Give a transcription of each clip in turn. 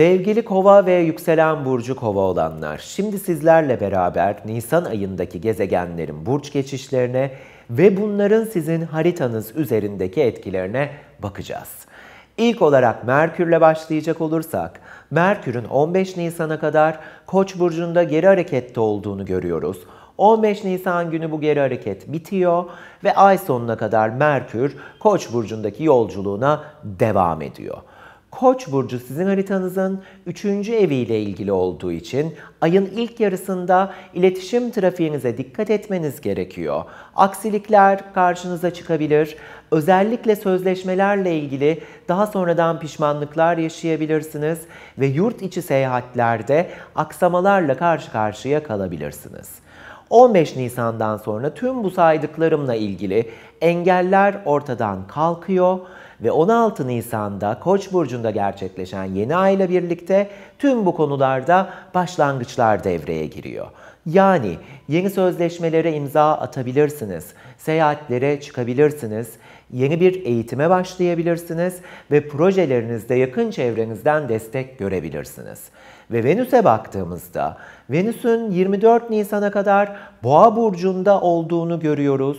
Sevgili kova ve yükselen burcu kova olanlar, şimdi sizlerle beraber Nisan ayındaki gezegenlerin burç geçişlerine ve bunların sizin haritanız üzerindeki etkilerine bakacağız. İlk olarak Merkür'le başlayacak olursak, Merkür'ün 15 Nisan'a kadar Koç burcunda geri harekette olduğunu görüyoruz. 15 Nisan günü bu geri hareket bitiyor ve ay sonuna kadar Merkür Koç burcundaki yolculuğuna devam ediyor. Koç burcu sizin haritanızın 3. eviyle ilgili olduğu için ayın ilk yarısında iletişim trafiğinize dikkat etmeniz gerekiyor. Aksilikler karşınıza çıkabilir. Özellikle sözleşmelerle ilgili daha sonradan pişmanlıklar yaşayabilirsiniz ve yurt içi seyahatlerde aksamalarla karşı karşıya kalabilirsiniz. 15 Nisan'dan sonra tüm bu saydıklarımla ilgili engeller ortadan kalkıyor ve 16 Nisan'da Koç burcunda gerçekleşen yeni ay ile birlikte tüm bu konularda başlangıçlar devreye giriyor. Yani yeni sözleşmelere imza atabilirsiniz, seyahatlere çıkabilirsiniz, yeni bir eğitime başlayabilirsiniz ve projelerinizde yakın çevrenizden destek görebilirsiniz. Ve Venüs'e baktığımızda Venüs'ün 24 Nisan'a kadar Boğa burcunda olduğunu görüyoruz.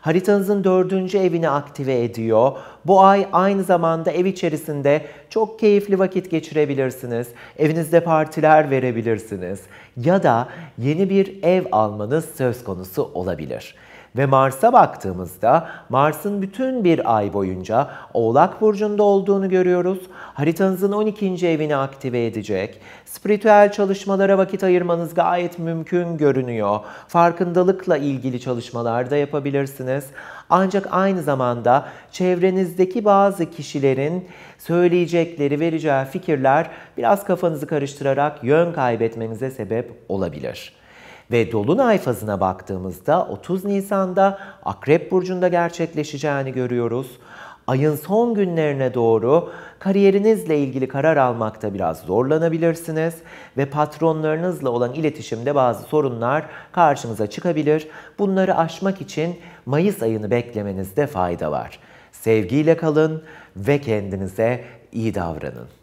Haritanızın dördüncü evini aktive ediyor. Bu ay aynı zamanda ev içerisinde çok keyifli vakit geçirebilirsiniz. Evinizde partiler verebilirsiniz. Ya da yeni bir ev almanız söz konusu olabilir. Ve Mars'a baktığımızda Mars'ın bütün bir ay boyunca Oğlak Burcu'nda olduğunu görüyoruz. Haritanızın 12. evini aktive edecek. Spiritüel çalışmalara vakit ayırmanız gayet mümkün görünüyor. Farkındalıkla ilgili çalışmalar da yapabilirsiniz. Ancak aynı zamanda çevrenizdeki bazı kişilerin söyleyecekleri, vereceği fikirler biraz kafanızı karıştırarak yön kaybetmenize sebep olabilir ve Dolunay fazına baktığımızda 30 Nisan'da Akrep Burcu'nda gerçekleşeceğini görüyoruz. Ayın son günlerine doğru kariyerinizle ilgili karar almakta biraz zorlanabilirsiniz ve patronlarınızla olan iletişimde bazı sorunlar karşınıza çıkabilir. Bunları aşmak için Mayıs ayını beklemenizde fayda var. Sevgiyle kalın ve kendinize iyi davranın.